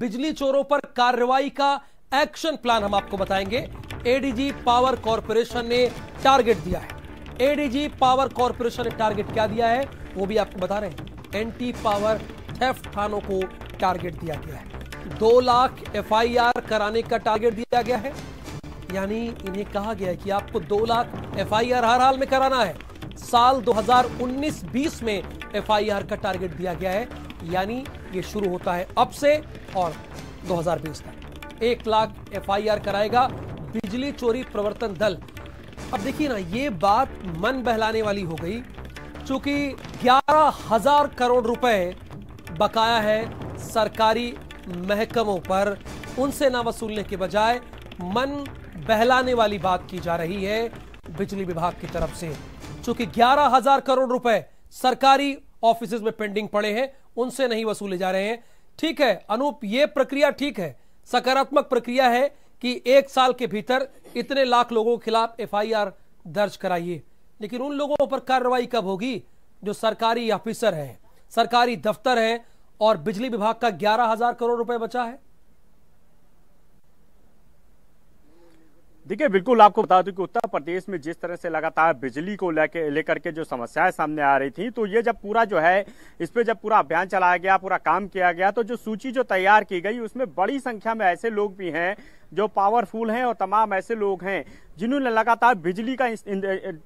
बिजली चोरों पर कार्रवाई का एक्शन प्लान हम आपको बताएंगे एडीजी पावर कॉरपोरेशन ने टारगेट दिया है एडीजी पावर कॉरपोरेशन ने टारगेट क्या दिया है वो भी आपको बता रहे हैं एंटी पावर थेफ्ट थानों को टारगेट दिया गया है दो लाख एफआईआर कराने का टारगेट दिया गया है यानी इन्हें कहा गया है कि आपको दो लाख एफआईआर हर हाल में कराना है साल 2019-20 में एफआईआर का टारगेट दिया गया है यानी ये शुरू होता है अब से और 2020 तक एक लाख एफआईआर कराएगा बिजली चोरी प्रवर्तन दल अब देखिए ना ये बात मन बहलाने वाली हो गई चूंकि ग्यारह हजार करोड़ रुपए बकाया है सरकारी महकमों पर उनसे ना वसूलने के बजाय मन बहलाने वाली बात की जा रही है बिजली विभाग की तरफ से चूंकि ग्यारह हजार करोड़ रुपए सरकारी ऑफिस में पेंडिंग पड़े हैं उनसे नहीं वसूले जा रहे हैं ठीक है अनूप ये प्रक्रिया ठीक है सकारात्मक प्रक्रिया है कि एक साल के भीतर इतने लाख लोगों के खिलाफ एफआईआर दर्ज कराइए लेकिन उन लोगों पर कार्रवाई कब होगी जो सरकारी ऑफिसर हैं सरकारी दफ्तर हैं और बिजली विभाग का ग्यारह हजार करोड़ रुपए बचा है देखिए बिल्कुल आपको बता दूं कि उत्तर प्रदेश में जिस तरह से लगातार बिजली को लेकर लेकर के जो समस्याएं सामने आ रही थी तो ये जब पूरा जो है इस पर जब पूरा अभियान चलाया गया पूरा काम किया गया तो जो सूची जो तैयार की गई उसमें बड़ी संख्या में ऐसे लोग भी हैं जो पावरफुल हैं और तमाम ऐसे लोग हैं जिन्होंने लगातार बिजली का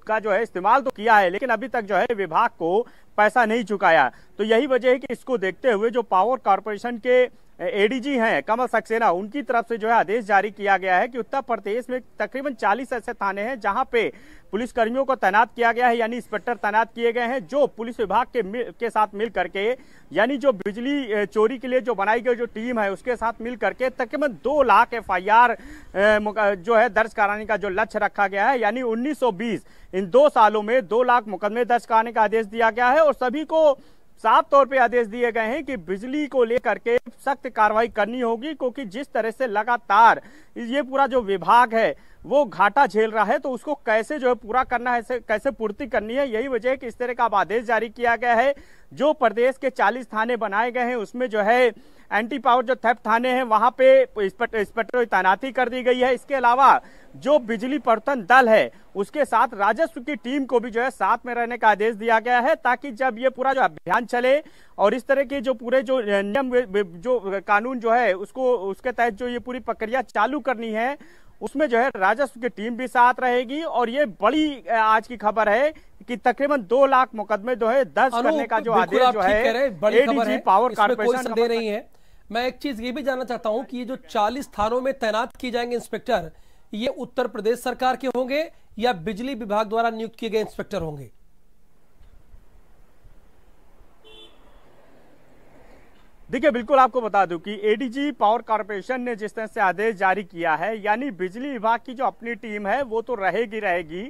का जो है इस्तेमाल तो किया है लेकिन अभी तक जो है विभाग को पैसा नहीं चुकाया तो यही वजह है कि इसको देखते हुए जो पावर कॉरपोरेशन के एडीजी हैं कमल सक्सेना उनकी तरफ से जो है आदेश जारी किया गया है कि उत्तर प्रदेश में तकरीबन 40 ऐसे थाने हैं जहां पे पुलिसकर्मियों को तैनात किया गया है यानी इंस्पेक्टर तैनात किए गए हैं जो पुलिस विभाग के मिल, के साथ मिल करके यानी जो बिजली चोरी के लिए जो बनाई गई जो टीम है उसके साथ मिल करके तकरीबन दो लाख एफ जो है दर्ज कराने का जो लक्ष्य रखा गया है यानी उन्नीस इन दो सालों में दो लाख मुकदमे दर्ज कराने का आदेश दिया गया है और सभी को साफ तौर पे आदेश दिए गए हैं कि बिजली को लेकर के सख्त कार्रवाई करनी होगी क्योंकि जिस तरह से लगातार ये पूरा जो विभाग है वो घाटा झेल रहा है तो उसको कैसे जो है पूरा करना है कैसे पूर्ति करनी है यही वजह है कि इस तरह का अब आदेश जारी किया गया है जो प्रदेश के 40 थाने बनाए गए हैं उसमें जो है एंटी पावर जो थेप थाने हैं वहां पे इंस्पेक्टर की तैनाती कर दी गई है इसके अलावा जो बिजली परतन दल है उसके साथ राजस्व की टीम को भी जो है साथ में रहने का आदेश दिया गया है ताकि जब ये पूरा जो अभियान चले और इस तरह के जो पूरे जो नियम जो कानून जो है उसको उसके तहत जो ये पूरी प्रक्रिया चालू करनी है उसमें जो है राजस्व की टीम भी साथ रहेगी और ये बड़ी आज की खबर है कि तकरीबन दो लाख मुकदमे जो है दर्ज करने का जो आदेश जो है एडीजी पावर कॉर्पोरेशन दे रही है मैं एक चीज ये भी जानना चाहता हूँ कि ये जो चालीस थानों में तैनात किए जाएंगे इंस्पेक्टर ये उत्तर प्रदेश सरकार के होंगे या बिजली विभाग द्वारा नियुक्त किए गए इंस्पेक्टर होंगे देखिए बिल्कुल आपको बता दूं कि एडीजी पावर कॉरपोरेशन ने जिस तरह से आदेश जारी किया है यानी बिजली विभाग की जो अपनी टीम है वो तो रहेगी रहेगी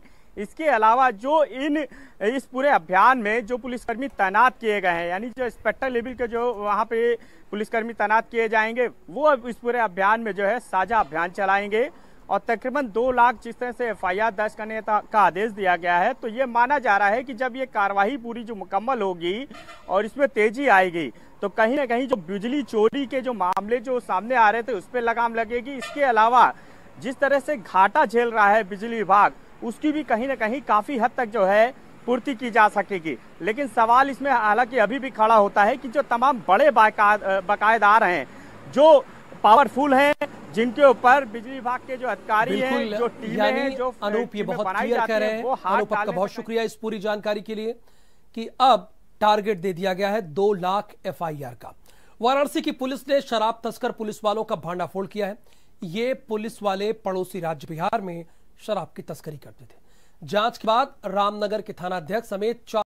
इसके अलावा जो इन इस पूरे अभियान में जो पुलिसकर्मी तैनात किए गए हैं यानी जो इंस्पेक्टर लेवल के जो वहाँ पे पुलिसकर्मी तैनात किए जाएंगे वो इस पूरे अभियान में जो है साझा अभियान चलाएंगे और तकरीबन दो लाख जिस तरह से एफ दर्ज करने का आदेश दिया गया है तो ये माना जा रहा है कि जब ये कार्रवाई पूरी जो मुकम्मल होगी और इसमें तेजी आएगी तो कहीं ना कहीं जो बिजली चोरी के जो मामले जो सामने आ रहे थे उस पर लगाम लगेगी इसके अलावा जिस तरह से घाटा झेल रहा है बिजली विभाग उसकी भी कहीं ना कहीं काफ़ी हद तक जो है पूर्ति की जा सकेगी लेकिन सवाल इसमें हालांकि अभी भी खड़ा होता है कि जो तमाम बड़े बकायदार हैं जो पावरफुल हैं जिनके ऊपर बिजली विभाग के जो अधिकारी हैं जो टीमें है, जो अनूप ये बहुत क्लियर कह रहे हैं अनूप आपका बहुत शुक्रिया इस पूरी जानकारी के लिए कि अब टारगेट दे दिया गया है दो लाख एफआईआर का वाराणसी की पुलिस ने शराब तस्कर पुलिस वालों का भांडाफोड़ किया है ये पुलिस वाले पड़ोसी राज्य बिहार में शराब की तस्करी करते थे जांच के बाद रामनगर के थानाध्यक्ष समेत चार